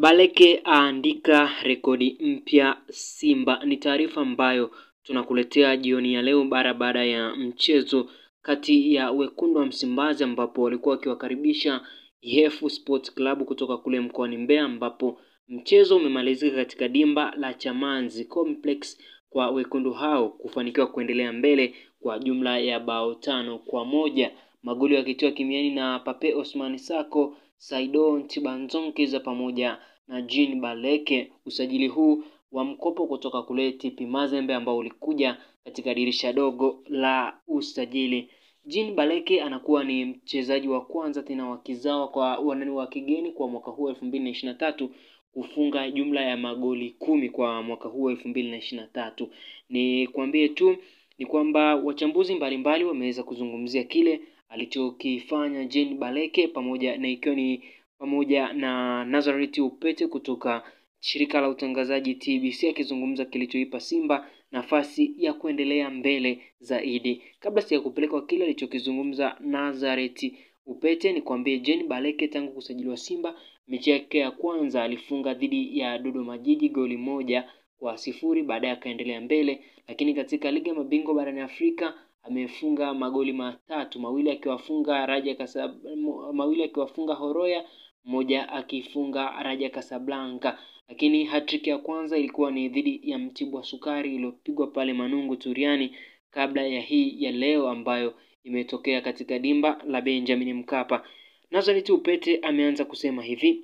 Baleke aandika rekodi mpya Simba ni taarifa ambayo tunakuletea jioni ya leo bara baada ya mchezo kati ya wekundu wa Msimbazi ambapo walikuwa wakiwakaribisha Hefu Sports Club kutoka kule mkoani Mbeya ambapo mchezo umemalizika katika dimba la Chamanzi Complex kwa wekundu hao kufanikiwa kuendelea mbele kwa jumla ya bao tano kwa moja magoli yakitiwa kimiani na Pape Osman Sako Saido Ntibanzonki za pamoja na Jean Baleke. Usajili huu wa mkopo kutoka kule TP Mazembe ambao ulikuja katika dirisha dogo la usajili. Jean Baleke anakuwa ni mchezaji wa kwanza tena wa kizawa kwa wanani wa kigeni kwa mwaka huu 2023 kufunga jumla ya magoli kumi kwa mwaka huu 2023. Ni kuambie tu ni kwamba wachambuzi mbalimbali wameweza kuzungumzia kile alichokifanya Jean Baleke pamoja na ikiwa ni pamoja na Nazareth Upete kutoka shirika la utangazaji TBC akizungumza kilichoipa Simba nafasi ya kuendelea mbele zaidi. Kabla sija kupelekwa kile alichokizungumza Nazareth Upete, ni kwambie Jean Baleke tangu kusajiliwa Simba, mechi yake ya kwanza alifunga dhidi ya Dodoma Jiji goli moja kwa sifuri, baadaye akaendelea mbele. Lakini katika ligi ya mabingwa barani Afrika amefunga magoli matatu, mawili akiwafunga Raja Kasab, mawili akiwafunga Horoya, mmoja akifunga Raja kasablanka Lakini hatrick ya kwanza ilikuwa ni dhidi ya Mtibwa Sukari iliyopigwa pale Manungu Turiani kabla ya hii ya leo ambayo imetokea katika dimba la Benjamin Mkapa. Nazareth upete ameanza kusema hivi: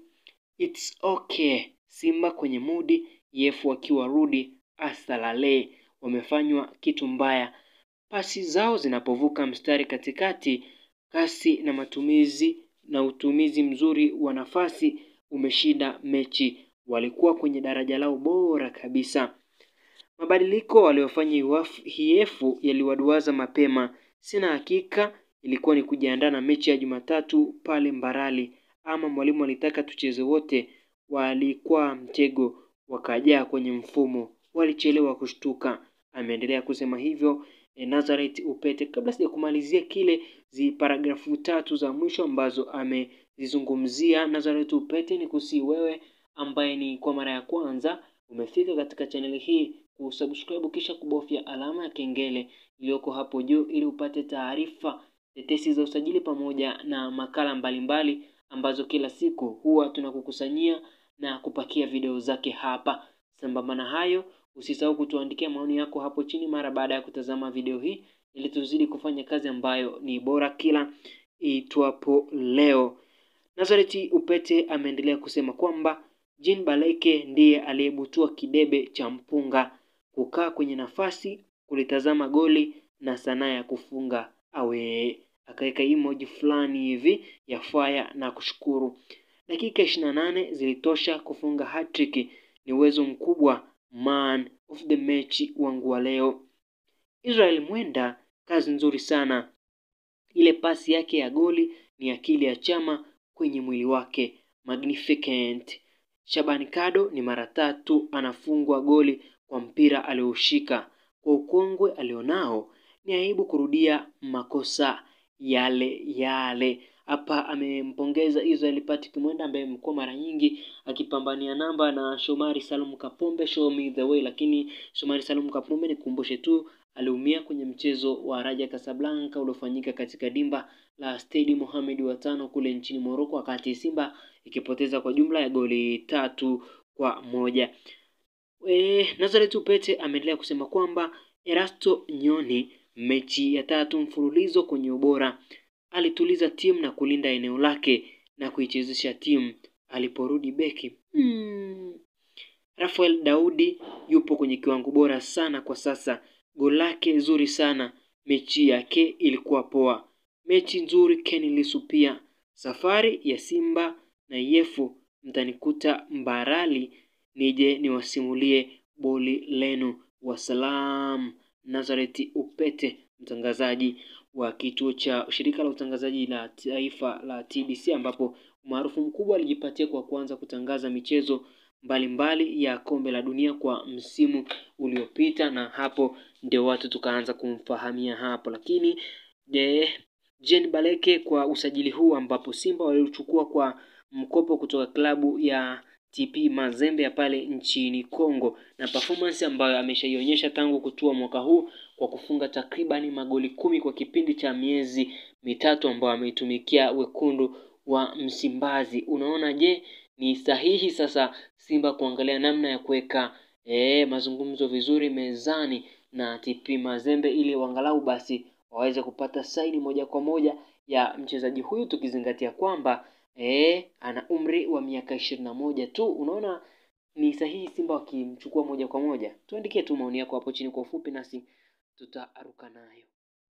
It's okay. Simba kwenye mudi, Yefu wakiwa rudi, asalale wamefanywa kitu mbaya pasi zao zinapovuka mstari katikati, kasi na matumizi na utumizi mzuri wa nafasi umeshinda mechi. Walikuwa kwenye daraja lao bora kabisa. Mabadiliko waliofanya hiefu yaliwaduaza mapema. Sina hakika ilikuwa ni kujiandaa na mechi ya Jumatatu pale Mbarali ama mwalimu alitaka tucheze wote. Walikuwa mtego, wakajaa kwenye mfumo, walichelewa kushtuka. Ameendelea kusema hivyo. E, Nazareth Upete. Kabla sijakumalizia kile zi paragrafu tatu za mwisho ambazo amezizungumzia Nazareth Upete, ni kusi wewe ambaye ni kwa mara ya kwanza umefika katika chaneli hii kusubscribe, kisha kubofya alama ya kengele iliyoko hapo juu ili upate taarifa tetesi za usajili pamoja na makala mbalimbali mbali ambazo kila siku huwa tunakukusanyia na kupakia video zake hapa. Sambamba na hayo Usisahau kutuandikia maoni yako hapo chini mara baada ya kutazama video hii, ili tuzidi kufanya kazi ambayo ni bora kila itwapo leo. Nazareti Upete ameendelea kusema kwamba Jean Baleke ndiye aliyebutua kidebe cha mpunga, kukaa kwenye nafasi, kulitazama goli na sanaa ya kufunga. Awe akaweka emoji fulani hivi ya faya na kushukuru. Dakika ishirini na nane zilitosha kufunga hatrick. Ni uwezo mkubwa man of the match wangu wa leo. Israel Mwenda, kazi nzuri sana. Ile pasi yake ya goli ni akili ya chama kwenye mwili wake, magnificent. Shabani Kado ni mara tatu anafungwa goli kwa mpira aliyoushika Kwa ukongwe alionao, ni aibu kurudia makosa yale yale. Hapa amempongeza Israel Patrick Mwenda ambaye amekuwa mara nyingi akipambania namba na Shomari Salum Kapombe, show me the way. Lakini Shomari Salum Kapombe, nikumbushe tu, aliumia kwenye mchezo wa Raja Casablanca uliofanyika katika dimba la Stade Mohamed wa tano kule nchini Morocco, wakati Simba ikipoteza kwa jumla ya goli tatu kwa moja. E, Nazareth Upete ameendelea kusema kwamba Erasto Nyoni mechi ya tatu mfululizo kwenye ubora alituliza timu na kulinda eneo lake na kuichezesha timu aliporudi beki. Hmm. Rafael Daudi yupo kwenye kiwango bora sana kwa sasa. Goli lake zuri sana, mechi yake ilikuwa poa. Mechi nzuri Ken Lisu pia. Safari ya Simba na Yefu mtanikuta Mbarali nije niwasimulie boli lenu. Wasalam, Nazareti Upete mtangazaji wa kituo cha shirika la utangazaji la taifa la TBC, ambapo umaarufu mkubwa alijipatia kwa kuanza kutangaza michezo mbalimbali mbali ya kombe la dunia kwa msimu uliopita, na hapo ndio watu tukaanza kumfahamia hapo. Lakini de, Jean Baleke kwa usajili huu ambapo Simba waliochukua kwa mkopo kutoka klabu ya TP Mazembe ya pale nchini Kongo, na performance ambayo ameshaionyesha tangu kutua mwaka huu kwa kufunga takribani magoli kumi kwa kipindi cha miezi mitatu ambayo ameitumikia wekundu wa Msimbazi. Unaona, je, ni sahihi sasa Simba kuangalia namna ya kuweka e, mazungumzo vizuri mezani na TP Mazembe ili wangalau basi waweze kupata saini moja kwa moja ya mchezaji huyu, tukizingatia kwamba E, ana umri wa miaka ishirini na moja tu. Unaona ni sahihi Simba wakimchukua moja kwa moja? Tuandikie tu maoni yako hapo chini kwa ufupi, nasi tutaaruka nayo.